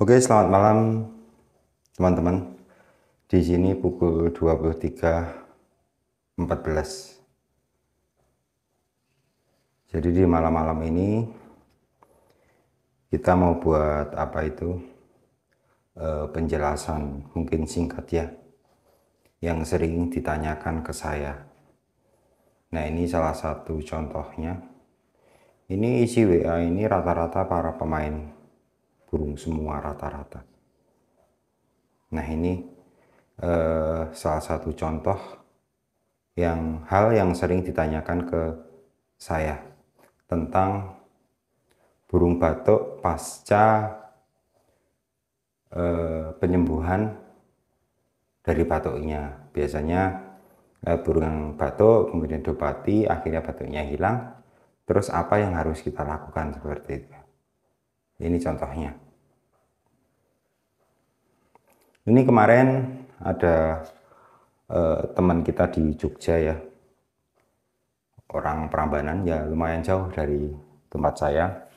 Oke, selamat malam teman-teman. Di sini pukul 23.14. Jadi di malam-malam ini kita mau buat apa itu? E, penjelasan mungkin singkat ya. Yang sering ditanyakan ke saya. Nah, ini salah satu contohnya. Ini isi WA ini rata-rata para pemain burung semua rata-rata. Nah ini eh, salah satu contoh yang hal yang sering ditanyakan ke saya tentang burung batuk pasca eh, penyembuhan dari batuknya. Biasanya eh, burung batuk kemudian dopati akhirnya batuknya hilang. Terus apa yang harus kita lakukan seperti itu? Ini contohnya. Ini kemarin ada eh, teman kita di Jogja ya, orang Prambanan ya lumayan jauh dari tempat saya,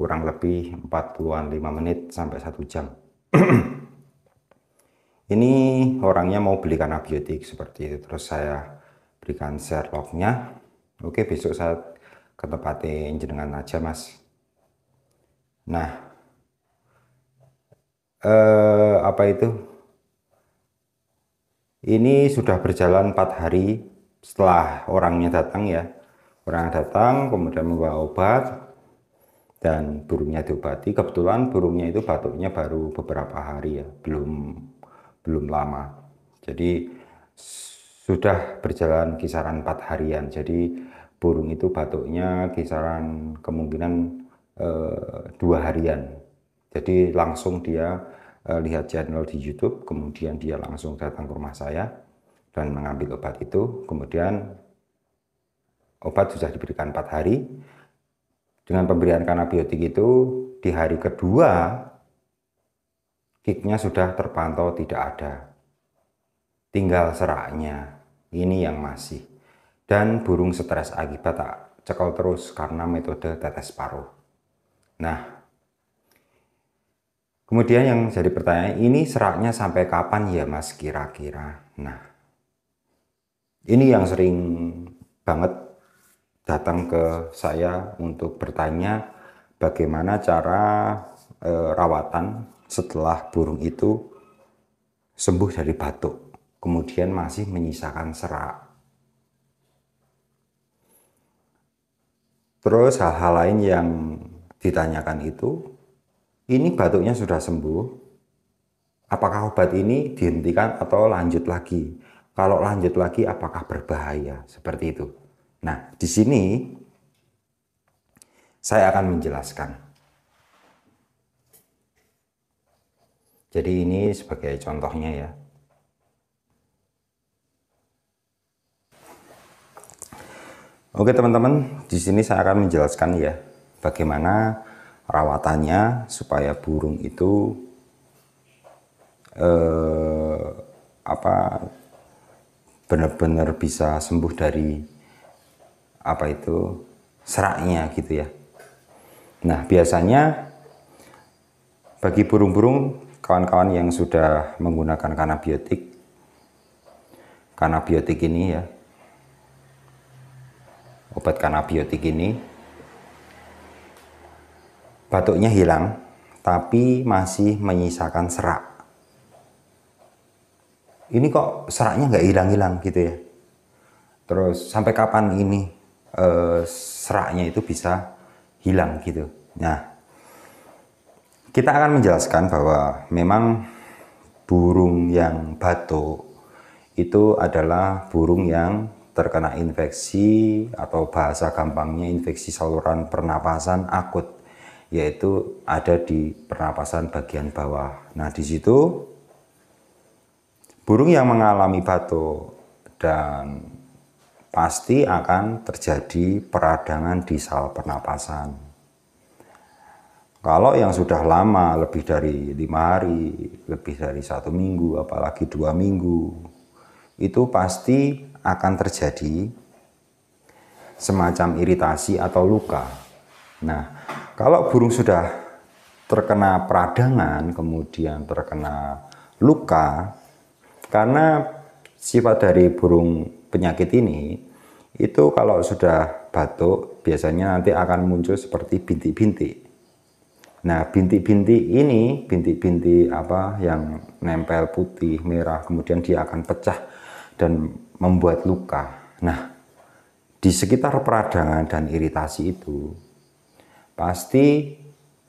kurang lebih 40-an 5 menit sampai 1 jam. ini orangnya mau belikan abiotik seperti itu, terus saya berikan Sherlocknya. Oke, besok saya ke tempatnya jenengan aja mas. Nah, eh, apa itu ini sudah berjalan empat hari setelah orangnya datang ya orang datang kemudian membawa obat dan burungnya diobati kebetulan burungnya itu batuknya baru beberapa hari ya belum belum lama jadi sudah berjalan kisaran empat harian jadi burung itu batuknya kisaran kemungkinan eh, dua harian jadi langsung dia uh, lihat channel di YouTube, kemudian dia langsung datang ke rumah saya dan mengambil obat itu. Kemudian obat sudah diberikan empat hari. Dengan pemberian kanabiotik itu di hari kedua kicknya sudah terpantau tidak ada. Tinggal seraknya. Ini yang masih. Dan burung stres akibat tak cekal terus karena metode tetes paruh. Nah, Kemudian yang jadi pertanyaan, ini seraknya sampai kapan ya mas kira-kira? Nah, ini yang sering banget datang ke saya untuk bertanya bagaimana cara e, rawatan setelah burung itu sembuh dari batuk, kemudian masih menyisakan serak. Terus hal-hal lain yang ditanyakan itu ini batuknya sudah sembuh, apakah obat ini dihentikan atau lanjut lagi? Kalau lanjut lagi, apakah berbahaya? Seperti itu. Nah, di sini saya akan menjelaskan. Jadi ini sebagai contohnya ya. Oke teman-teman, di sini saya akan menjelaskan ya bagaimana rawatannya supaya burung itu eh, apa benar-benar bisa sembuh dari apa itu seraknya gitu ya. Nah biasanya bagi burung-burung kawan-kawan yang sudah menggunakan kanabiotik, kanabiotik ini ya, obat kanabiotik ini batuknya hilang tapi masih menyisakan serak. Ini kok seraknya nggak hilang-hilang gitu ya. Terus sampai kapan ini eh, seraknya itu bisa hilang gitu. Nah, kita akan menjelaskan bahwa memang burung yang batuk itu adalah burung yang terkena infeksi atau bahasa gampangnya infeksi saluran pernapasan akut yaitu ada di pernapasan bagian bawah. Nah, di situ burung yang mengalami batuk dan pasti akan terjadi peradangan di sal pernapasan. Kalau yang sudah lama, lebih dari lima hari, lebih dari satu minggu, apalagi dua minggu, itu pasti akan terjadi semacam iritasi atau luka. Nah, kalau burung sudah terkena peradangan, kemudian terkena luka, karena sifat dari burung penyakit ini, itu kalau sudah batuk, biasanya nanti akan muncul seperti bintik-bintik. Nah, bintik-bintik ini, bintik-bintik apa yang nempel putih, merah, kemudian dia akan pecah dan membuat luka. Nah, di sekitar peradangan dan iritasi itu, pasti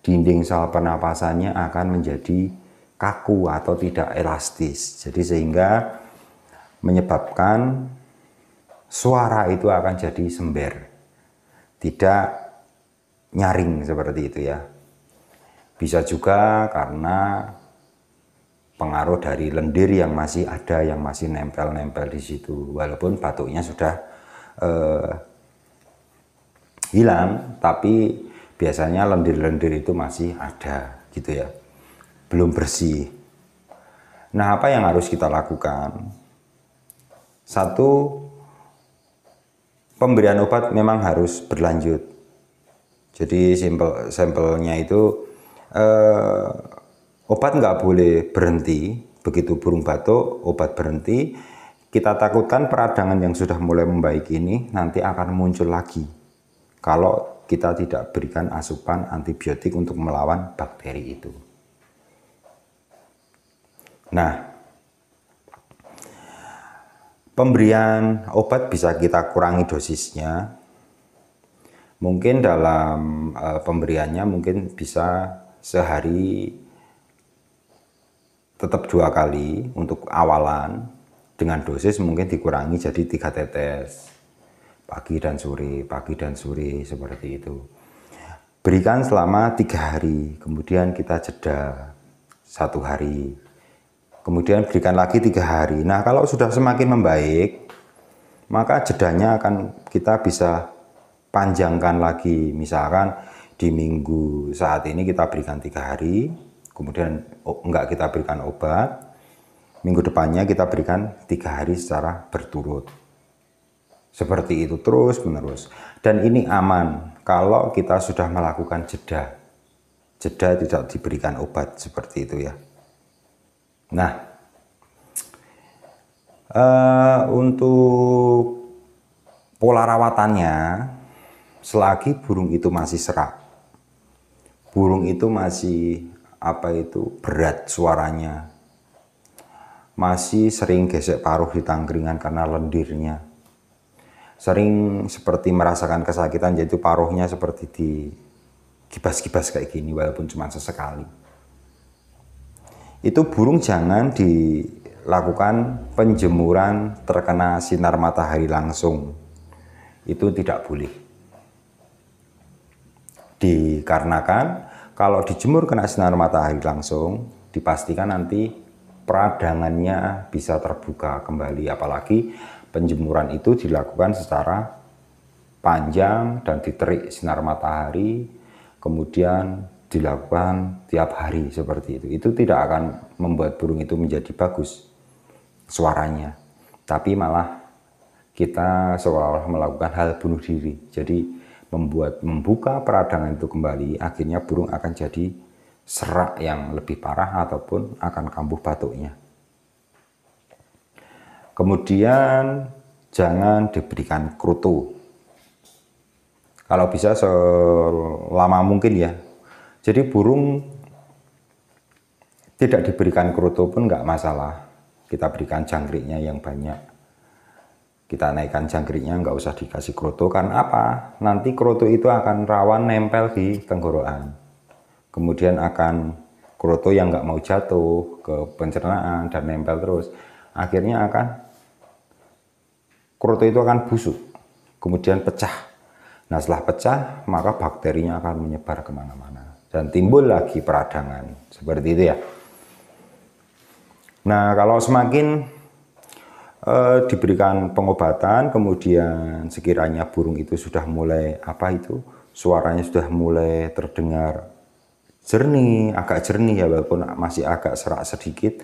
dinding sel pernapasannya akan menjadi kaku atau tidak elastis. Jadi sehingga menyebabkan suara itu akan jadi sember. Tidak nyaring seperti itu ya. Bisa juga karena pengaruh dari lendir yang masih ada yang masih nempel-nempel di situ walaupun batuknya sudah eh, hilang tapi biasanya lendir-lendir itu masih ada gitu ya belum bersih nah apa yang harus kita lakukan satu pemberian obat memang harus berlanjut jadi sampel sampelnya itu eh, obat nggak boleh berhenti begitu burung batuk obat berhenti kita takutkan peradangan yang sudah mulai membaik ini nanti akan muncul lagi kalau kita tidak berikan asupan antibiotik untuk melawan bakteri itu. Nah, pemberian obat bisa kita kurangi dosisnya mungkin dalam eh, pemberiannya mungkin bisa sehari tetap dua kali untuk awalan dengan dosis mungkin dikurangi jadi tiga tetes pagi dan sore, pagi dan sore seperti itu. Berikan selama tiga hari, kemudian kita jeda satu hari, kemudian berikan lagi tiga hari. Nah, kalau sudah semakin membaik, maka jedanya akan kita bisa panjangkan lagi. Misalkan di minggu saat ini kita berikan tiga hari, kemudian oh, enggak kita berikan obat, minggu depannya kita berikan tiga hari secara berturut. Seperti itu terus menerus. Dan ini aman kalau kita sudah melakukan jeda. Jeda tidak diberikan obat seperti itu ya. Nah, uh, untuk pola rawatannya, selagi burung itu masih serak, burung itu masih apa itu berat suaranya, masih sering gesek paruh di tangkringan karena lendirnya, sering seperti merasakan kesakitan yaitu paruhnya seperti di kibas-kibas kayak gini walaupun cuma sesekali. Itu burung jangan dilakukan penjemuran terkena sinar matahari langsung. Itu tidak boleh. Dikarenakan kalau dijemur kena sinar matahari langsung, dipastikan nanti peradangannya bisa terbuka kembali apalagi penjemuran itu dilakukan secara panjang dan diterik sinar matahari, kemudian dilakukan tiap hari seperti itu. Itu tidak akan membuat burung itu menjadi bagus suaranya, tapi malah kita seolah-olah melakukan hal bunuh diri. Jadi membuat membuka peradangan itu kembali, akhirnya burung akan jadi serak yang lebih parah ataupun akan kambuh batuknya. Kemudian jangan diberikan kerutu. Kalau bisa selama mungkin ya. Jadi burung tidak diberikan kerutu pun nggak masalah. Kita berikan jangkriknya yang banyak. Kita naikkan jangkriknya nggak usah dikasih kerutu. Karena apa? Nanti kerutu itu akan rawan nempel di tenggorokan. Kemudian akan kerutu yang nggak mau jatuh ke pencernaan dan nempel terus. Akhirnya akan kroto itu akan busuk, kemudian pecah. Nah setelah pecah, maka bakterinya akan menyebar kemana-mana. Dan timbul lagi peradangan, seperti itu ya. Nah kalau semakin eh, diberikan pengobatan, kemudian sekiranya burung itu sudah mulai, apa itu, suaranya sudah mulai terdengar jernih, agak jernih ya walaupun masih agak serak sedikit,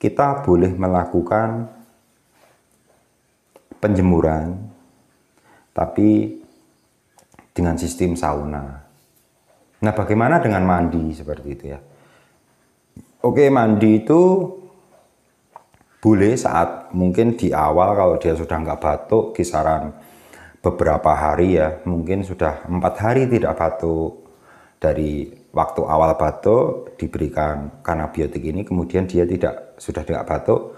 kita boleh melakukan penjemuran tapi dengan sistem sauna. Nah, bagaimana dengan mandi seperti itu ya? Oke, mandi itu boleh saat mungkin di awal kalau dia sudah nggak batuk kisaran beberapa hari ya mungkin sudah empat hari tidak batuk dari waktu awal batuk diberikan karena biotik ini kemudian dia tidak sudah tidak batuk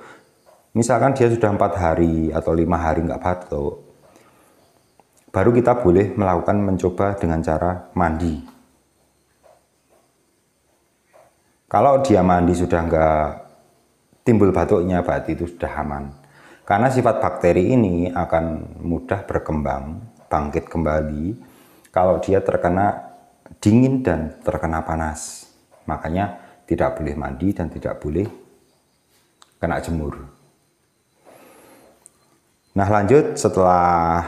Misalkan dia sudah empat hari atau lima hari nggak batuk, baru kita boleh melakukan mencoba dengan cara mandi. Kalau dia mandi sudah nggak timbul batuknya, berarti itu sudah aman. Karena sifat bakteri ini akan mudah berkembang, bangkit kembali, kalau dia terkena dingin dan terkena panas. Makanya tidak boleh mandi dan tidak boleh kena jemur. Nah lanjut setelah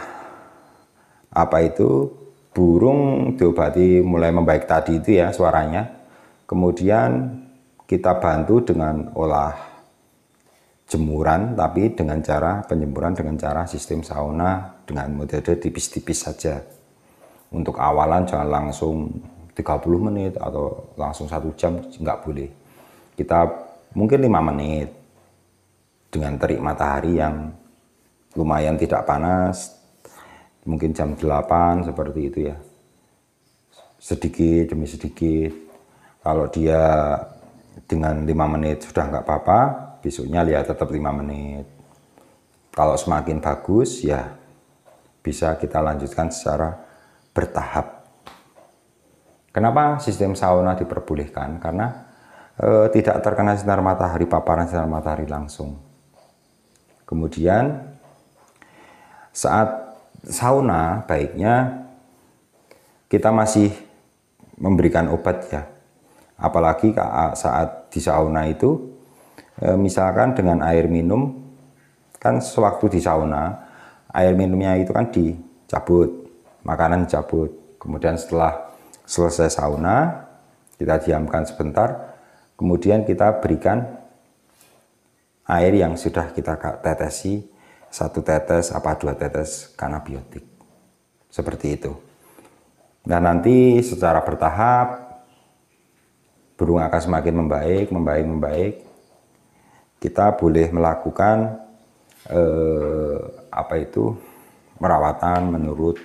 apa itu burung diobati mulai membaik tadi itu ya suaranya. Kemudian kita bantu dengan olah jemuran tapi dengan cara penjemuran dengan cara sistem sauna dengan metode tipis-tipis saja. Untuk awalan jangan langsung 30 menit atau langsung satu jam nggak boleh. Kita mungkin lima menit dengan terik matahari yang lumayan tidak panas mungkin jam 8 seperti itu ya sedikit demi sedikit kalau dia dengan lima menit sudah nggak apa-apa besoknya lihat ya tetap lima menit kalau semakin bagus ya bisa kita lanjutkan secara bertahap kenapa sistem sauna diperbolehkan karena e, tidak terkena sinar matahari, paparan sinar matahari langsung. Kemudian saat sauna baiknya kita masih memberikan obat ya. Apalagi saat di sauna itu e, misalkan dengan air minum kan sewaktu di sauna air minumnya itu kan dicabut, makanan dicabut. Kemudian setelah selesai sauna kita diamkan sebentar, kemudian kita berikan air yang sudah kita tetesi satu tetes apa dua tetes karena biotik seperti itu dan nah, nanti secara bertahap burung akan semakin membaik membaik membaik kita boleh melakukan eh, apa itu perawatan menurut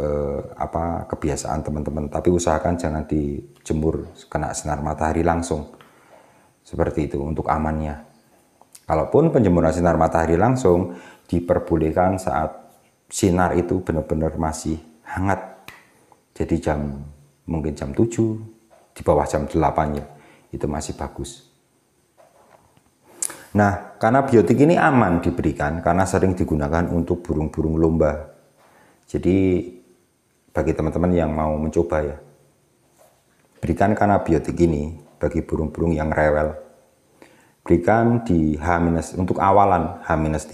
eh, apa kebiasaan teman-teman tapi usahakan jangan dijemur kena sinar matahari langsung seperti itu untuk amannya Kalaupun penjemuran sinar matahari langsung diperbolehkan saat sinar itu benar-benar masih hangat. Jadi jam mungkin jam 7 di bawah jam 8 ya. Itu masih bagus. Nah, karena biotik ini aman diberikan karena sering digunakan untuk burung-burung lomba. Jadi bagi teman-teman yang mau mencoba ya, berikan karena biotik ini bagi burung-burung yang rewel berikan di H- minus untuk awalan H-3 minus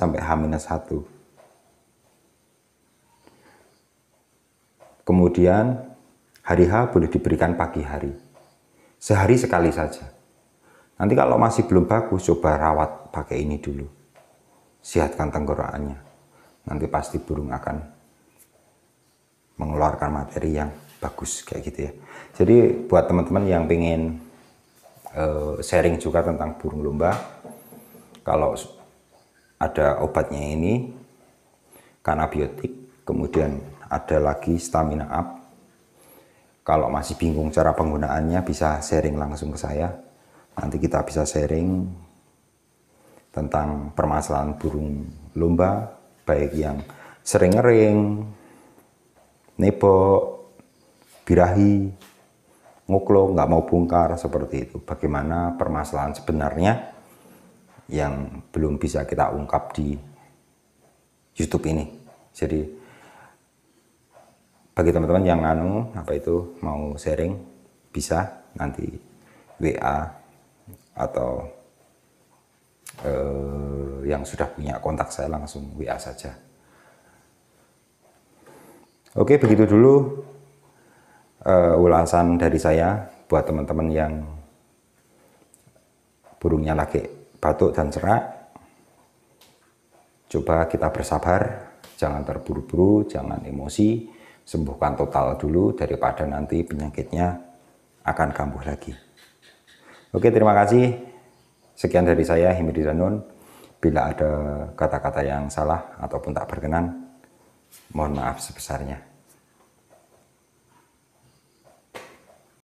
sampai H-1. minus Kemudian hari H boleh diberikan pagi hari. Sehari sekali saja. Nanti kalau masih belum bagus coba rawat pakai ini dulu. Sihatkan tenggorokannya. Nanti pasti burung akan mengeluarkan materi yang bagus kayak gitu ya. Jadi buat teman-teman yang pengen Eh, sharing juga tentang burung lomba. Kalau ada obatnya ini, karena biotik, kemudian ada lagi stamina up. Kalau masih bingung cara penggunaannya bisa sharing langsung ke saya. Nanti kita bisa sharing tentang permasalahan burung lomba, baik yang sering ngering, nebok, birahi, nguklo, nggak mau bongkar seperti itu. Bagaimana permasalahan sebenarnya yang belum bisa kita ungkap di YouTube ini. Jadi bagi teman-teman yang anu apa itu mau sharing bisa nanti WA atau eh, yang sudah punya kontak saya langsung WA saja. Oke, begitu dulu uh, ulasan dari saya buat teman-teman yang burungnya lagi batuk dan serak coba kita bersabar jangan terburu-buru jangan emosi sembuhkan total dulu daripada nanti penyakitnya akan kambuh lagi oke terima kasih sekian dari saya Himidi Danun bila ada kata-kata yang salah ataupun tak berkenan mohon maaf sebesarnya